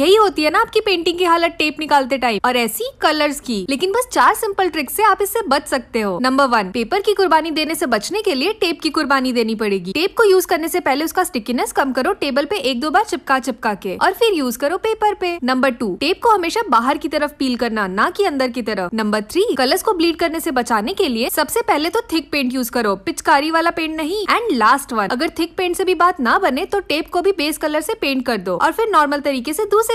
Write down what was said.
यही होती है ना आपकी पेंटिंग की हालत टेप निकालते टाइम और ऐसी कलर्स की लेकिन बस चार सिंपल ट्रिक से आप इससे बच सकते हो नंबर वन पेपर की कुर्बानी देने से बचने के लिए टेप की कुर्बानी देनी पड़ेगी टेप को यूज करने से पहले उसका स्टिकीनेस कम करो टेबल पे एक दो बार चिपका चिपका के और फिर यूज करो पेपर पे नंबर टू टेप को हमेशा बाहर की तरफ पील करना ना की अंदर की तरफ नंबर थ्री कलर्स को ब्लीड करने से बचाने के लिए सबसे पहले तो थिक पेंट यूज करो पिचकारी वाला पेंट नहीं एंड लास्ट वन अगर थिक पेंट से भी बात ना बने तो टेप को भी बेस कलर से पेंट कर दो और फिर नॉर्मल तरीके से दूसरे